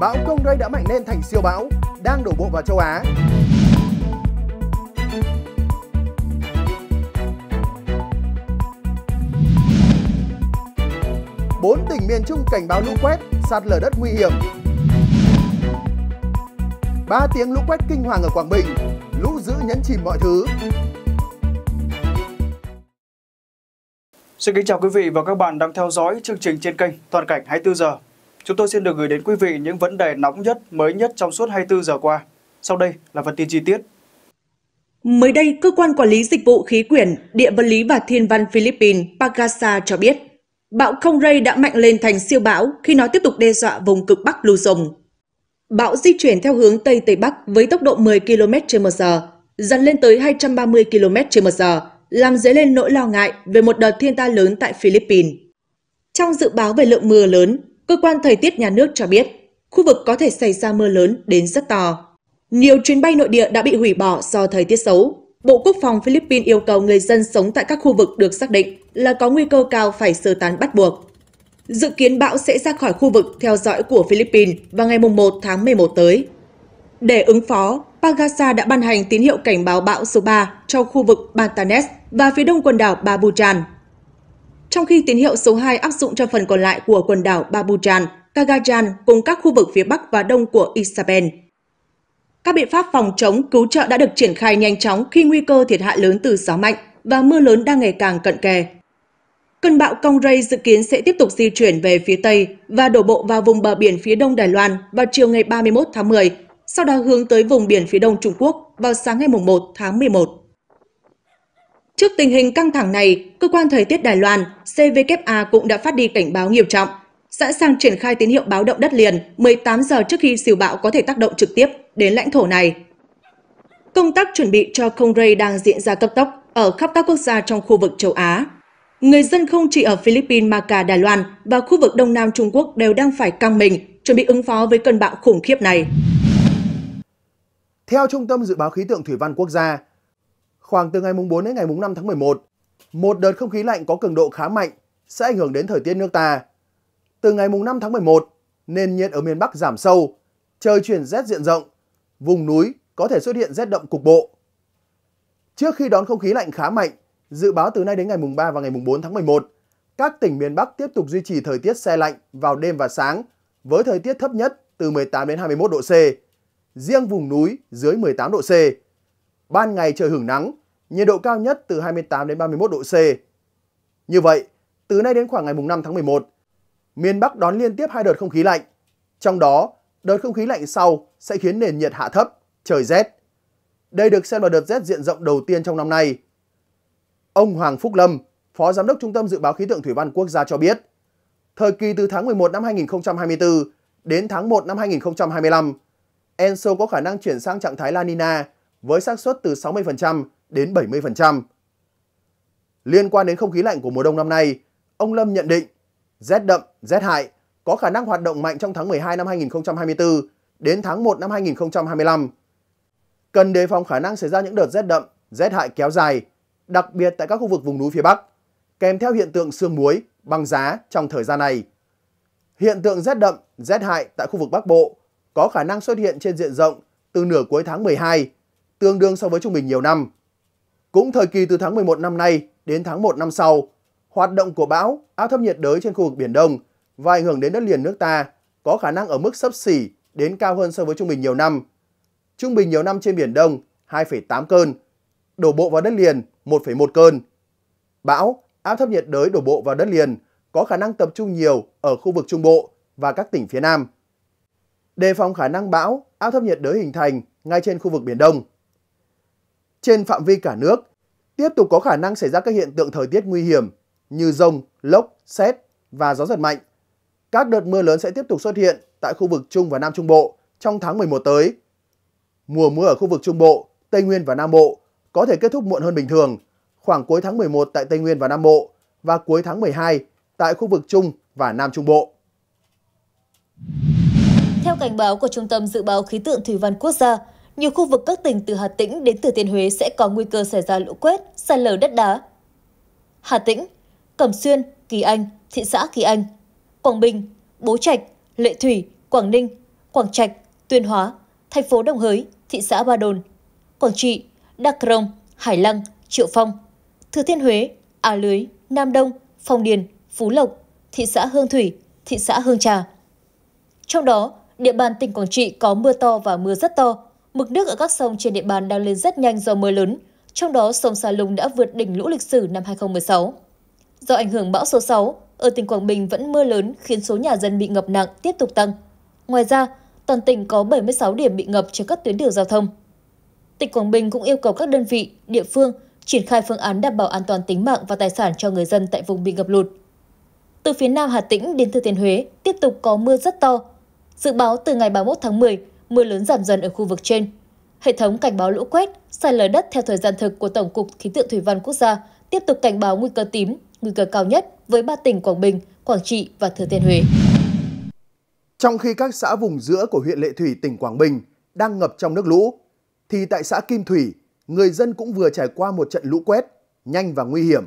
Bão Công Ray đã mạnh lên thành siêu bão, đang đổ bộ vào châu Á. Bốn tỉnh miền Trung cảnh báo lũ quét, sạt lở đất nguy hiểm. Ba tiếng lũ quét kinh hoàng ở Quảng Bình, lũ dữ nhấn chìm mọi thứ. Xin kính chào quý vị và các bạn đang theo dõi chương trình trên kênh Toàn cảnh 24 giờ Chúng tôi xin được gửi đến quý vị những vấn đề nóng nhất, mới nhất trong suốt 24 giờ qua. Sau đây là phần tin chi tiết. Mới đây, Cơ quan Quản lý Dịch vụ Khí quyển, Địa vật lý và Thiên văn Philippines Pagasa cho biết, bão không rây đã mạnh lên thành siêu bão khi nó tiếp tục đe dọa vùng cực Bắc Luzon. Bão di chuyển theo hướng Tây Tây Bắc với tốc độ 10 km h dần lên tới 230 km h làm dấy lên nỗi lo ngại về một đợt thiên tai lớn tại Philippines. Trong dự báo về lượng mưa lớn, Cơ quan thời tiết nhà nước cho biết, khu vực có thể xảy ra mưa lớn đến rất to. Nhiều chuyến bay nội địa đã bị hủy bỏ do thời tiết xấu. Bộ Quốc phòng Philippines yêu cầu người dân sống tại các khu vực được xác định là có nguy cơ cao phải sơ tán bắt buộc. Dự kiến bão sẽ ra khỏi khu vực theo dõi của Philippines vào ngày 1 tháng 11 tới. Để ứng phó, Pagasa đã ban hành tín hiệu cảnh báo bão số 3 cho khu vực Bantanes và phía đông quần đảo Babuchan trong khi tín hiệu số 2 áp dụng cho phần còn lại của quần đảo Babujan, Kagajan cùng các khu vực phía Bắc và Đông của Israel. Các biện pháp phòng chống, cứu trợ đã được triển khai nhanh chóng khi nguy cơ thiệt hại lớn từ gió mạnh và mưa lớn đang ngày càng cận kề. Cơn bão Cong dự kiến sẽ tiếp tục di chuyển về phía Tây và đổ bộ vào vùng bờ biển phía đông Đài Loan vào chiều ngày 31 tháng 10, sau đó hướng tới vùng biển phía đông Trung Quốc vào sáng ngày 1 tháng 11. Trước tình hình căng thẳng này, cơ quan thời tiết Đài Loan CVKA cũng đã phát đi cảnh báo nghiêm trọng, sẵn sàng triển khai tín hiệu báo động đất liền 18 giờ trước khi siêu bão có thể tác động trực tiếp đến lãnh thổ này. Công tác chuẩn bị cho không ray đang diễn ra cấp tốc ở khắp các quốc gia trong khu vực châu Á. Người dân không chỉ ở Philippines mà cả Đài Loan và khu vực Đông Nam Trung Quốc đều đang phải căng mình chuẩn bị ứng phó với cơn bão khủng khiếp này. Theo Trung tâm Dự báo Khí tượng Thủy văn Quốc gia, khoảng từ ngày mùng 4 đến ngày mùng 5 tháng 11, một đợt không khí lạnh có cường độ khá mạnh sẽ ảnh hưởng đến thời tiết nước ta. Từ ngày mùng 5 tháng 11, nền nhiệt ở miền Bắc giảm sâu, trời chuyển rét diện rộng, vùng núi có thể xuất hiện rét đậm cục bộ. Trước khi đón không khí lạnh khá mạnh, dự báo từ nay đến ngày mùng 3 và ngày mùng 4 tháng 11, các tỉnh miền Bắc tiếp tục duy trì thời tiết xe lạnh vào đêm và sáng với thời tiết thấp nhất từ 18 đến 21 độ C, riêng vùng núi dưới 18 độ C ban ngày trời hưởng nắng, nhiệt độ cao nhất từ 28 đến 31 độ C. Như vậy, từ nay đến khoảng ngày 5 tháng 11, miền Bắc đón liên tiếp hai đợt không khí lạnh. Trong đó, đợt không khí lạnh sau sẽ khiến nền nhiệt hạ thấp, trời rét. Đây được xem là đợt rét diện rộng đầu tiên trong năm nay. Ông Hoàng Phúc Lâm, Phó Giám đốc Trung tâm Dự báo Khí tượng Thủy văn Quốc gia cho biết, thời kỳ từ tháng 11 năm 2024 đến tháng 1 năm 2025, Enso có khả năng chuyển sang trạng thái La Nina với xác suất từ 60% đến 70%. Liên quan đến không khí lạnh của mùa đông năm nay, ông Lâm nhận định rét đậm, rét hại có khả năng hoạt động mạnh trong tháng 12 năm 2024 đến tháng 1 năm 2025. Cần đề phòng khả năng xảy ra những đợt rét đậm, rét hại kéo dài, đặc biệt tại các khu vực vùng núi phía Bắc, kèm theo hiện tượng sương muối, băng giá trong thời gian này. Hiện tượng rét đậm, rét hại tại khu vực Bắc Bộ có khả năng xuất hiện trên diện rộng từ nửa cuối tháng 12 tương đương so với trung bình nhiều năm. Cũng thời kỳ từ tháng 11 năm nay đến tháng 1 năm sau, hoạt động của bão, áp thấp nhiệt đới trên khu vực Biển Đông và ảnh hưởng đến đất liền nước ta có khả năng ở mức sấp xỉ đến cao hơn so với trung bình nhiều năm. Trung bình nhiều năm trên Biển Đông 2,8 cơn, đổ bộ vào đất liền 1,1 cơn. Bão, áp thấp nhiệt đới đổ bộ vào đất liền có khả năng tập trung nhiều ở khu vực Trung Bộ và các tỉnh phía Nam. Đề phòng khả năng bão, áp thấp nhiệt đới hình thành ngay trên khu vực Biển Đông trên phạm vi cả nước, tiếp tục có khả năng xảy ra các hiện tượng thời tiết nguy hiểm như rông, lốc, xét và gió giật mạnh. Các đợt mưa lớn sẽ tiếp tục xuất hiện tại khu vực Trung và Nam Trung Bộ trong tháng 11 tới. Mùa mưa ở khu vực Trung Bộ, Tây Nguyên và Nam Bộ có thể kết thúc muộn hơn bình thường, khoảng cuối tháng 11 tại Tây Nguyên và Nam Bộ và cuối tháng 12 tại khu vực Trung và Nam Trung Bộ. Theo cảnh báo của Trung tâm Dự báo Khí tượng Thủy văn Quốc gia, nhiều khu vực các tỉnh từ Hà Tĩnh đến Thừa Thiên Huế sẽ có nguy cơ xảy ra lũ quét, sạt lở đất đá. Hà Tĩnh, Cẩm Xuyên, Kỳ Anh, thị xã Kỳ Anh, Quảng Bình, Bố Trạch, Lệ Thủy, Quảng Ninh, Quảng Trạch, Tuyên Hóa, thành phố Đồng Hới, thị xã Ba Đồn, Quảng Trị, Đắk Rông, Hải Lăng, Triệu Phong, Thừa Thiên Huế, Á Lưới, Nam Đông, Phong Điền, Phú Lộc, thị xã Hương Thủy, thị xã Hương Trà. Trong đó, địa bàn tỉnh Quảng Trị có mưa to và mưa rất to, Mực nước ở các sông trên địa bàn đang lên rất nhanh do mưa lớn, trong đó sông Sa Lung đã vượt đỉnh lũ lịch sử năm 2016. Do ảnh hưởng bão số 6, ở tỉnh Quảng Bình vẫn mưa lớn khiến số nhà dân bị ngập nặng tiếp tục tăng. Ngoài ra, toàn tỉnh có 76 điểm bị ngập trên các tuyến đường giao thông. Tỉnh Quảng Bình cũng yêu cầu các đơn vị, địa phương triển khai phương án đảm bảo an toàn tính mạng và tài sản cho người dân tại vùng bị ngập lụt. Từ phía Nam Hà Tĩnh đến Thừa Thiên Huế tiếp tục có mưa rất to. Dự báo từ ngày 31 tháng 10, mưa lớn giảm dần ở khu vực trên. Hệ thống cảnh báo lũ quét, sạt lở đất theo thời gian thực của Tổng cục Khí tượng Thủy văn Quốc gia tiếp tục cảnh báo nguy cơ tím, nguy cơ cao nhất với ba tỉnh Quảng Bình, Quảng Trị và Thừa Thiên Huế. Trong khi các xã vùng giữa của huyện Lệ Thủy, tỉnh Quảng Bình đang ngập trong nước lũ, thì tại xã Kim Thủy, người dân cũng vừa trải qua một trận lũ quét, nhanh và nguy hiểm.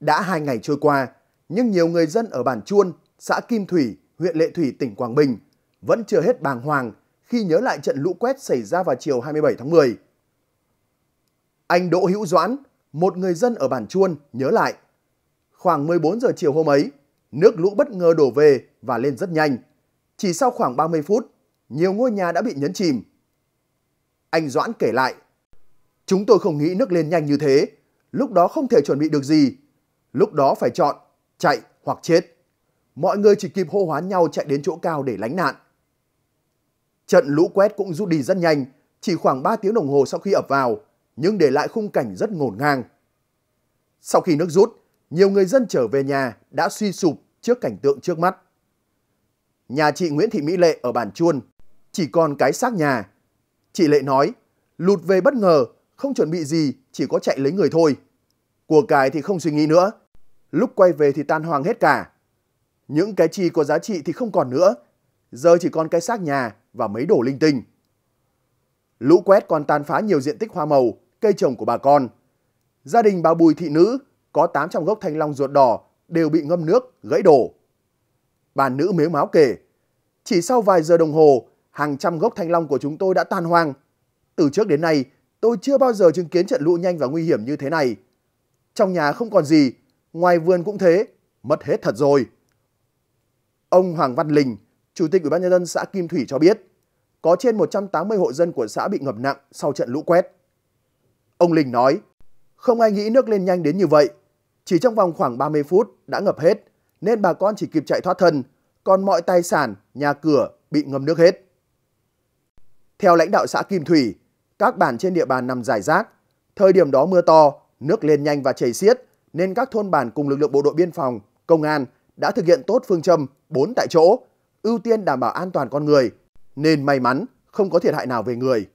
Đã hai ngày trôi qua, nhưng nhiều người dân ở bản Chuôn, xã Kim Thủy, huyện Lệ Thủy, tỉnh Quảng Bình – vẫn chưa hết bàng hoàng khi nhớ lại trận lũ quét xảy ra vào chiều 27 tháng 10. Anh Đỗ Hữu Doãn, một người dân ở bản Chuôn, nhớ lại. Khoảng 14 giờ chiều hôm ấy, nước lũ bất ngờ đổ về và lên rất nhanh. Chỉ sau khoảng 30 phút, nhiều ngôi nhà đã bị nhấn chìm. Anh Doãn kể lại, chúng tôi không nghĩ nước lên nhanh như thế, lúc đó không thể chuẩn bị được gì. Lúc đó phải chọn, chạy hoặc chết. Mọi người chỉ kịp hô hoán nhau chạy đến chỗ cao để lánh nạn. Trận lũ quét cũng rút đi rất nhanh, chỉ khoảng 3 tiếng đồng hồ sau khi ập vào, nhưng để lại khung cảnh rất ngổn ngang. Sau khi nước rút, nhiều người dân trở về nhà đã suy sụp trước cảnh tượng trước mắt. Nhà chị Nguyễn Thị Mỹ Lệ ở bản Chuôn, chỉ còn cái xác nhà. Chị Lệ nói, lụt về bất ngờ, không chuẩn bị gì, chỉ có chạy lấy người thôi. Của cải thì không suy nghĩ nữa, lúc quay về thì tan hoang hết cả. Những cái chi có giá trị thì không còn nữa, giờ chỉ còn cái xác nhà và mấy đồ linh tinh. Lũ quét còn tàn phá nhiều diện tích hoa màu, cây trồng của bà con. Gia đình bà Bùi Thị Nữ có 800 gốc thanh long ruột đỏ đều bị ngâm nước, gãy đổ. Bà Nữ mếu máu kể, chỉ sau vài giờ đồng hồ, hàng trăm gốc thanh long của chúng tôi đã tan hoang. Từ trước đến nay, tôi chưa bao giờ chứng kiến trận lũ nhanh và nguy hiểm như thế này. Trong nhà không còn gì, ngoài vườn cũng thế, mất hết thật rồi. Ông Hoàng Văn Linh, Chủ tịch Ủy ban nhân dân xã Kim Thủy cho biết, có trên 180 hộ dân của xã bị ngập nặng sau trận lũ quét. Ông Linh nói, không ai nghĩ nước lên nhanh đến như vậy. Chỉ trong vòng khoảng 30 phút đã ngập hết, nên bà con chỉ kịp chạy thoát thân, còn mọi tài sản, nhà cửa bị ngâm nước hết. Theo lãnh đạo xã Kim Thủy, các bản trên địa bàn nằm dài rác. Thời điểm đó mưa to, nước lên nhanh và chảy xiết, nên các thôn bản cùng lực lượng bộ đội biên phòng, công an đã thực hiện tốt phương châm 4 tại chỗ, ưu tiên đảm bảo an toàn con người, nên may mắn không có thiệt hại nào về người.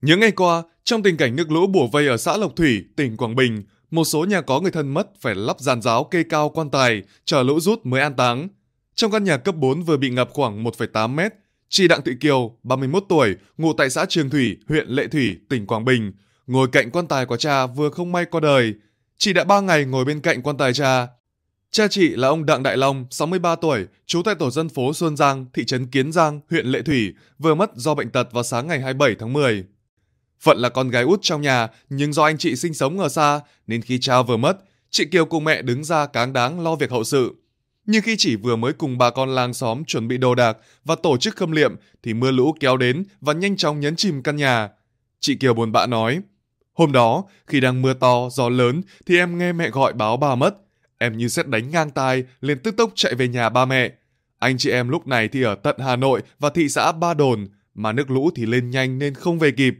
Những ngày qua, trong tình cảnh nước lũ bùa vây ở xã Lộc Thủy, tỉnh Quảng Bình, một số nhà có người thân mất phải lắp giàn giáo kê cao quan tài, chờ lũ rút mới an táng. Trong căn nhà cấp 4 vừa bị ngập khoảng 1,8 mét, chị Đặng Thị Kiều, 31 tuổi, ngụ tại xã Trường Thủy, huyện Lệ Thủy, tỉnh Quảng Bình, ngồi cạnh quan tài của cha vừa không may qua đời. Chị đã ba ngày ngồi bên cạnh quan tài cha. Cha chị là ông Đặng Đại Long, 63 tuổi, trú tại tổ dân phố Xuân Giang, thị trấn Kiến Giang, huyện Lệ Thủy, vừa mất do bệnh tật vào sáng ngày 27 tháng 10. Phận là con gái út trong nhà, nhưng do anh chị sinh sống ở xa, nên khi cha vừa mất, chị Kiều cùng mẹ đứng ra cáng đáng lo việc hậu sự. Nhưng khi chỉ vừa mới cùng bà con làng xóm chuẩn bị đồ đạc và tổ chức khâm liệm thì mưa lũ kéo đến và nhanh chóng nhấn chìm căn nhà. Chị Kiều buồn bã nói, Hôm đó, khi đang mưa to, gió lớn thì em nghe mẹ gọi báo ba mất. Em như xét đánh ngang tai, liền tức tốc chạy về nhà ba mẹ. Anh chị em lúc này thì ở tận Hà Nội và thị xã Ba Đồn, mà nước lũ thì lên nhanh nên không về kịp.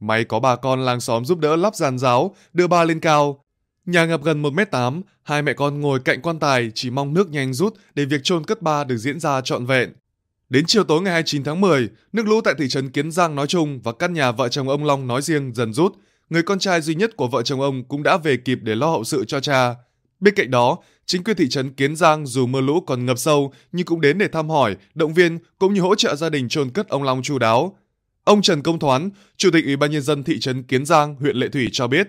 May có bà con làng xóm giúp đỡ lắp giàn giáo, đưa ba lên cao. Nhà ngập gần 1m8, hai mẹ con ngồi cạnh quan tài chỉ mong nước nhanh rút để việc chôn cất ba được diễn ra trọn vẹn. Đến chiều tối ngày 29 tháng 10, nước lũ tại thị trấn Kiến Giang nói chung và căn nhà vợ chồng ông Long nói riêng dần rút – người con trai duy nhất của vợ chồng ông cũng đã về kịp để lo hậu sự cho cha. Bên cạnh đó, chính quyền thị trấn Kiến Giang dù mưa lũ còn ngập sâu nhưng cũng đến để thăm hỏi, động viên cũng như hỗ trợ gia đình chôn cất ông Long chu đáo. Ông Trần Công Thoán, Chủ tịch Ủy ban nhân dân thị trấn Kiến Giang, huyện Lệ Thủy cho biết,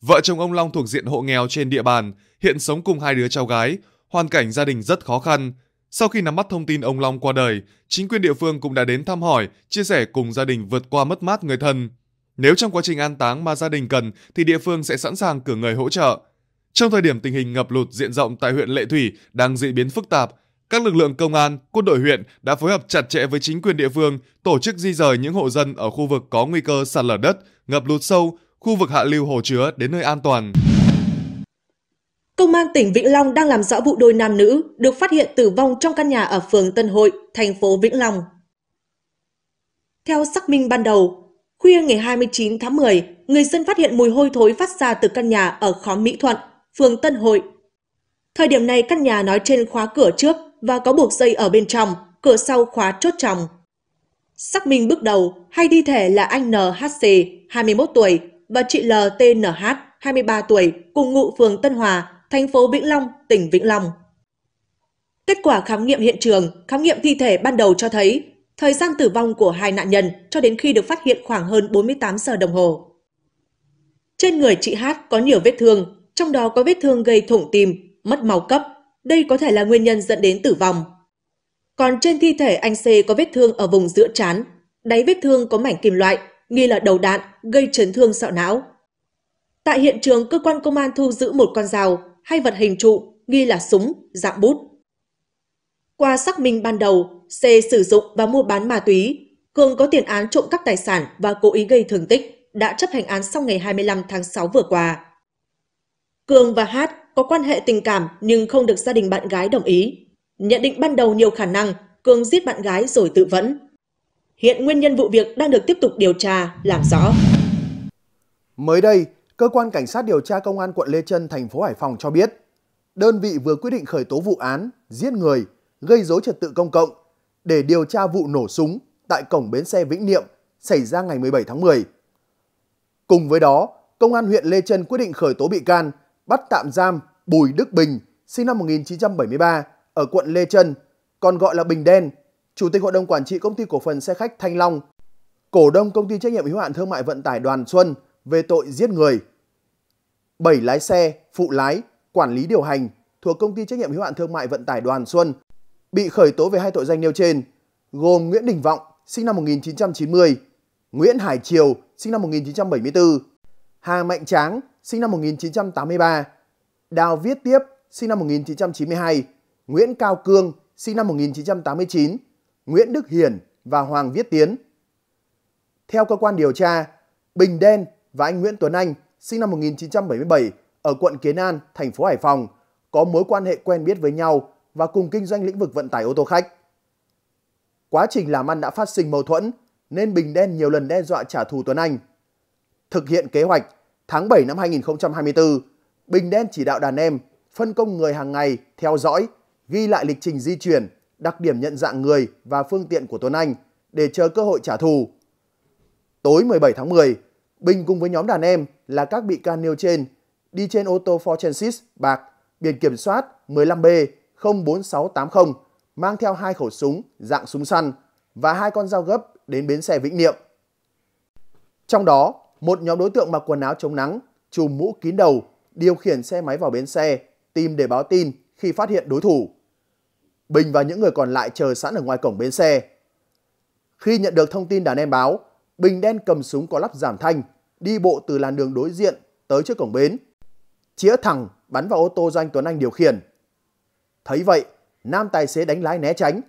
vợ chồng ông Long thuộc diện hộ nghèo trên địa bàn, hiện sống cùng hai đứa cháu gái, hoàn cảnh gia đình rất khó khăn. Sau khi nắm bắt thông tin ông Long qua đời, chính quyền địa phương cũng đã đến thăm hỏi, chia sẻ cùng gia đình vượt qua mất mát người thân. Nếu trong quá trình an táng mà gia đình cần thì địa phương sẽ sẵn sàng cử người hỗ trợ. Trong thời điểm tình hình ngập lụt diện rộng tại huyện Lệ Thủy đang diễn biến phức tạp, các lực lượng công an, quân đội huyện đã phối hợp chặt chẽ với chính quyền địa phương tổ chức di rời những hộ dân ở khu vực có nguy cơ sạt lở đất, ngập lụt sâu, khu vực hạ lưu hồ chứa đến nơi an toàn. Công an tỉnh Vĩnh Long đang làm rõ vụ đôi nam nữ được phát hiện tử vong trong căn nhà ở phường Tân Hội, thành phố Vĩnh Long. Theo xác minh ban đầu, Khuya ngày 29 tháng 10, người dân phát hiện mùi hôi thối phát ra từ căn nhà ở khóm Mỹ Thuận, phường Tân Hội. Thời điểm này căn nhà nói trên khóa cửa trước và có buộc dây ở bên trong, cửa sau khóa chốt trong. Xác minh bước đầu, hai thi thể là anh NHC, 21 tuổi, và chị LTNH, 23 tuổi, cùng ngụ phường Tân Hòa, thành phố Vĩnh Long, tỉnh Vĩnh Long. Kết quả khám nghiệm hiện trường, khám nghiệm thi thể ban đầu cho thấy Thời gian tử vong của hai nạn nhân cho đến khi được phát hiện khoảng hơn 48 giờ đồng hồ. Trên người chị Hát có nhiều vết thương, trong đó có vết thương gây thủng tim, mất máu cấp. Đây có thể là nguyên nhân dẫn đến tử vong. Còn trên thi thể anh C có vết thương ở vùng giữa trán, đáy vết thương có mảnh kim loại, nghi là đầu đạn gây chấn thương sọ não. Tại hiện trường, cơ quan công an thu giữ một con dao, hai vật hình trụ, nghi là súng, dạng bút. Qua xác minh ban đầu, C sử dụng và mua bán ma túy. Cường có tiền án trộm cắp tài sản và cố ý gây thương tích, đã chấp hành án sau ngày 25 tháng 6 vừa qua. Cường và Hát có quan hệ tình cảm nhưng không được gia đình bạn gái đồng ý. Nhận định ban đầu nhiều khả năng Cường giết bạn gái rồi tự vẫn. Hiện nguyên nhân vụ việc đang được tiếp tục điều tra, làm rõ. Mới đây, cơ quan cảnh sát điều tra công an quận Lê Trân, thành phố Hải Phòng cho biết, đơn vị vừa quyết định khởi tố vụ án giết người gây dối trật tự công cộng để điều tra vụ nổ súng tại cổng bến xe Vĩnh Niệm xảy ra ngày 17 tháng 10. Cùng với đó, Công an huyện Lê Trân quyết định khởi tố bị can, bắt tạm giam Bùi Đức Bình, sinh năm 1973, ở quận Lê Trân, còn gọi là Bình Đen, Chủ tịch Hội đồng Quản trị Công ty Cổ phần Xe khách Thanh Long, cổ đông Công ty Trách nhiệm hữu hạn Thương mại Vận tải Đoàn Xuân về tội giết người. 7 lái xe, phụ lái, quản lý điều hành thuộc Công ty Trách nhiệm hữu hạn Thương mại Vận tải Đoàn Xuân bị khởi tố về hai tội danh nêu trên gồm Nguyễn Đình Vọng sinh năm 1990, Nguyễn Hải Triều sinh năm 1974, Hà Mạnh Tráng sinh năm 1983, Đào Viết Tiếp sinh năm 1992, Nguyễn Cao Cương sinh năm 1989, Nguyễn Đức Hiển và Hoàng Viết Tiến. Theo cơ quan điều tra, Bình Đen và anh Nguyễn Tuấn Anh sinh năm 1977 ở quận Kiến An, thành phố Hải Phòng có mối quan hệ quen biết với nhau và cùng kinh doanh lĩnh vực vận tải ô tô khách. Quá trình làm ăn đã phát sinh mâu thuẫn nên Bình Đen nhiều lần đe dọa trả thù Tuấn Anh. Thực hiện kế hoạch, tháng 7 năm 2024, Bình Đen chỉ đạo đàn em phân công người hàng ngày theo dõi, ghi lại lịch trình di chuyển, đặc điểm nhận dạng người và phương tiện của Tuấn Anh để chờ cơ hội trả thù. Tối 17 tháng 10, Bình cùng với nhóm đàn em là các bị can nêu trên đi trên ô tô Ford Genesis bạc biển kiểm soát 15B 04680 mang theo hai khẩu súng dạng súng săn và hai con dao gấp đến bến xe Vĩnh Niệm. Trong đó, một nhóm đối tượng mặc quần áo chống nắng, trùm mũ kín đầu, điều khiển xe máy vào bến xe, tìm để báo tin khi phát hiện đối thủ. Bình và những người còn lại chờ sẵn ở ngoài cổng bến xe. Khi nhận được thông tin đàn em báo, Bình đen cầm súng có lắp giảm thanh, đi bộ từ làn đường đối diện tới trước cổng bến. Chĩa thẳng bắn vào ô tô do anh Tuấn Anh điều khiển. Thấy vậy, nam tài xế đánh lái né tránh.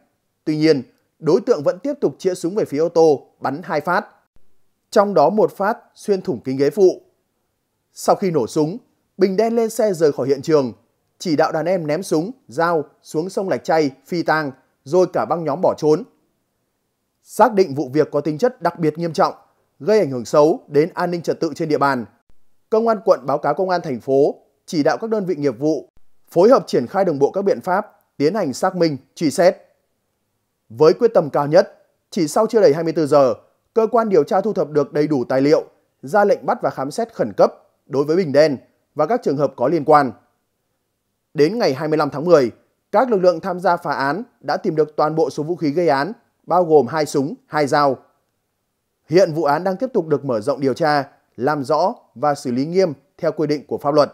Tuy nhiên, đối tượng vẫn tiếp tục chĩa súng về phía ô tô, bắn hai phát. Trong đó một phát xuyên thủng kính ghế phụ. Sau khi nổ súng, Bình đen lên xe rời khỏi hiện trường, chỉ đạo đàn em ném súng, dao xuống sông Lạch Chay, phi tang, rồi cả băng nhóm bỏ trốn. Xác định vụ việc có tính chất đặc biệt nghiêm trọng, gây ảnh hưởng xấu đến an ninh trật tự trên địa bàn. Công an quận báo cáo công an thành phố, chỉ đạo các đơn vị nghiệp vụ phối hợp triển khai đồng bộ các biện pháp, tiến hành xác minh, truy xét. Với quyết tâm cao nhất, chỉ sau chưa đầy 24 giờ, cơ quan điều tra thu thập được đầy đủ tài liệu, ra lệnh bắt và khám xét khẩn cấp đối với Bình Đen và các trường hợp có liên quan. Đến ngày 25 tháng 10, các lực lượng tham gia phá án đã tìm được toàn bộ số vũ khí gây án, bao gồm hai súng, hai dao. Hiện vụ án đang tiếp tục được mở rộng điều tra, làm rõ và xử lý nghiêm theo quy định của pháp luật.